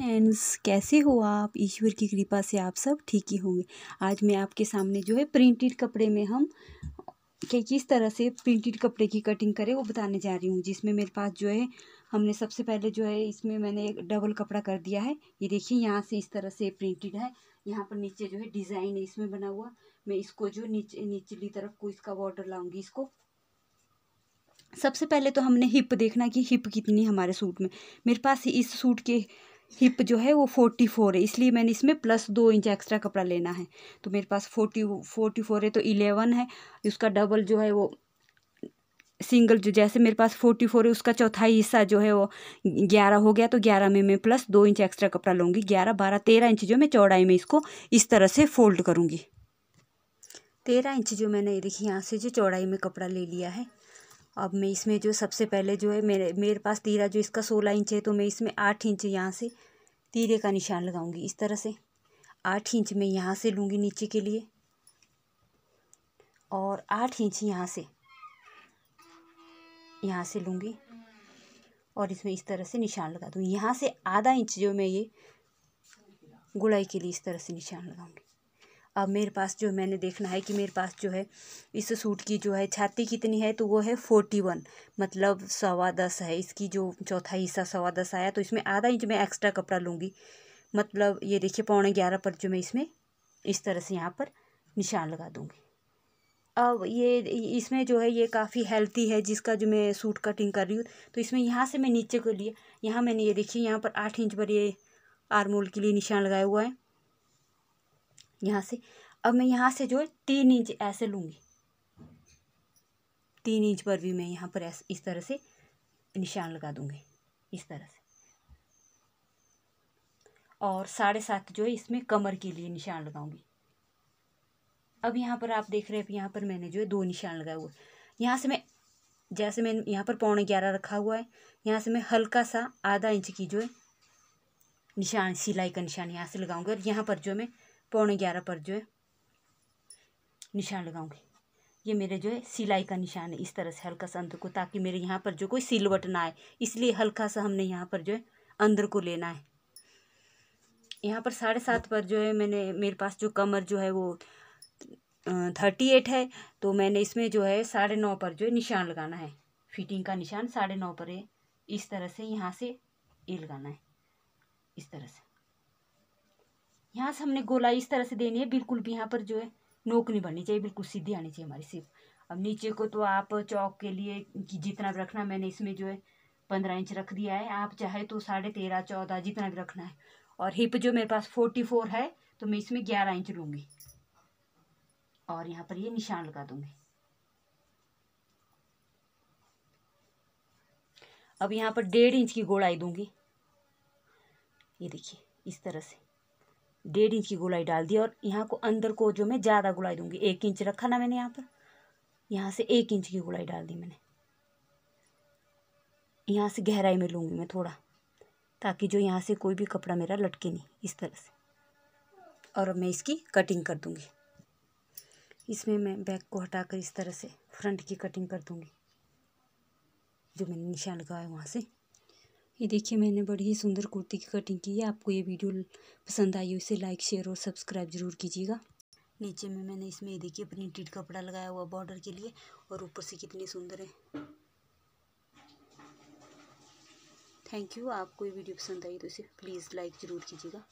friends कैसे हो आप ईश्वर की कृपा से आप सब ठीक ही होंगे आज मैं आपके सामने जो है प्रिंटेड कपड़े में हम कि किस तरह से प्रिंटेड कपड़े की कटिंग करें वो बताने जा रही हूँ जिसमें मेरे पास जो है हमने सबसे पहले जो है इसमें मैंने एक डबल कपड़ा कर दिया है ये देखिए यहाँ से इस तरह से प्रिंटेड है यहाँ पर नीचे जो है डिज़ाइन है इसमें बना हुआ मैं इसको जो नीचे निचली तरफ को इसका बॉर्डर लाऊंगी इसको सबसे पहले तो हमने हिप देखना कि हिप कितनी हमारे सूट में मेरे पास इस सूट के हिप जो है वो फोर्टी फोर है इसलिए मैंने इसमें प्लस दो इंच एक्स्ट्रा कपड़ा लेना है तो मेरे पास फोर्टी फोर्टी फोर है तो इलेवन है उसका डबल जो है वो सिंगल जो जैसे मेरे पास फोर्टी फोर है उसका चौथाई हिस्सा जो है वो ग्यारह हो गया तो ग्यारह में मैं प्लस दो इंच एक्स्ट्रा कपड़ा लूँगी ग्यारह बारह तेरह इंच जो मैं चौड़ाई में इसको इस तरह से फोल्ड करूँगी तेरह इंच जो मैंने देखी यहाँ से जो चौड़ाई में कपड़ा ले लिया है अब मैं इसमें जो सबसे पहले जो है मेरे मेरे पास तीरा जो इसका सोलह इंच है तो मैं इसमें आठ इंच यहाँ से तीरे का निशान लगाऊंगी इस तरह से आठ इंच मैं यहाँ से लूँगी नीचे के लिए और आठ इंच यहाँ से यहाँ से लूँगी और इसमें इस तरह से निशान लगा दूँ यहाँ से आधा इंच जो मैं ये गुलाई के लिए इस तरह से निशान लगाऊँगी अब मेरे पास जो मैंने देखना है कि मेरे पास जो है इस सूट की जो है छाती कितनी है तो वो है फोर्टी वन मतलब सवा दस है इसकी जो चौथा हिस्सा सवा दस आया तो इसमें आधा इंच मैं एक्स्ट्रा कपड़ा लूँगी मतलब ये देखिए पौने ग्यारह पर जो मैं इसमें इस तरह से यहाँ पर निशान लगा दूँगी अब ये इसमें जो है ये काफ़ी हेल्थी है जिसका जो मैं सूट कटिंग कर रही हूँ तो इसमें यहाँ से मैं नीचे को लिए यहाँ मैंने ये देखिए यहाँ पर आठ इंच पर ये आरमोल के लिए निशान लगाया हुआ है यहाँ से अब मैं यहाँ से जो है तीन इंच ऐसे लूँगी तीन इंच पर भी मैं यहाँ पर ऐसे इस तरह से निशान लगा दूँगी इस तरह से और साढ़े सात जो है इसमें कमर के लिए निशान लगाऊंगी अब यहाँ पर आप देख रहे हैं यहाँ पर मैंने जो है दो निशान लगाए हुए यहाँ से मैं जैसे मैंने यहाँ पर पौने ग्यारह रखा हुआ है यहाँ से मैं हल्का सा आधा इंच की जो है निशान सिलाई का निशान यहाँ से लगाऊंगी और यहाँ पर जो मैं पौने ग्यारह पर जो है निशान लगाऊंगी ये मेरे जो है सिलाई का निशान है इस तरह से हल्का सा अंदर को ताकि मेरे यहाँ पर जो कोई सिलवट ना आए इसलिए हल्का सा हमने यहाँ पर जो है अंदर को लेना है यहाँ पर साढ़े सात पर जो है मैंने मेरे पास जो कमर जो है वो थर्टी एट है तो मैंने इसमें जो है साढ़े नौ पर जो है निशान लगाना है फिटिंग का निशान साढ़े नौ पर है इस तरह से यहाँ से ये लगाना है इस तरह से यहाँ से हमने गोलाई इस तरह से देनी है बिल्कुल भी यहाँ पर जो है नोक नहीं बननी चाहिए बिल्कुल सीधी आनी चाहिए हमारी सिर्फ अब नीचे को तो आप चौक के लिए कि जितना भी रखना मैंने इसमें जो है पंद्रह इंच रख दिया है आप चाहे तो साढ़े तेरह चौदह जितना भी रखना है और हिप जो मेरे पास फोर्टी फोर है तो मैं इसमें ग्यारह इंच लूँगी और यहाँ पर ये निशान लगा दूँगी अब यहाँ पर डेढ़ इंच की गोलाई दूँगी ये देखिए इस तरह से डेढ़ इंच की गोलाई डाल दी और यहाँ को अंदर को जो मैं ज़्यादा गोलाई दूंगी एक इंच रखा ना मैंने यहाँ पर यहाँ से एक इंच की गोलाई डाल दी मैंने यहाँ से गहराई में लूँगी मैं थोड़ा ताकि जो यहाँ से कोई भी कपड़ा मेरा लटके नहीं इस तरह से और मैं इसकी कटिंग कर दूँगी इसमें मैं बैक को हटाकर इस तरह से फ्रंट की कटिंग कर दूँगी जो मैंने निशान लगाया वहाँ से ये देखिए मैंने बड़ी ही सुंदर कुर्ती की कटिंग की है आपको ये वीडियो पसंद आई हो इसे लाइक शेयर और सब्सक्राइब जरूर कीजिएगा नीचे में मैंने इसमें ये देखिए प्रिंटेड कपड़ा लगाया हुआ बॉर्डर के लिए और ऊपर से कितनी सुंदर है थैंक यू आपको ये वीडियो पसंद आई तो इसे प्लीज़ लाइक ज़रूर कीजिएगा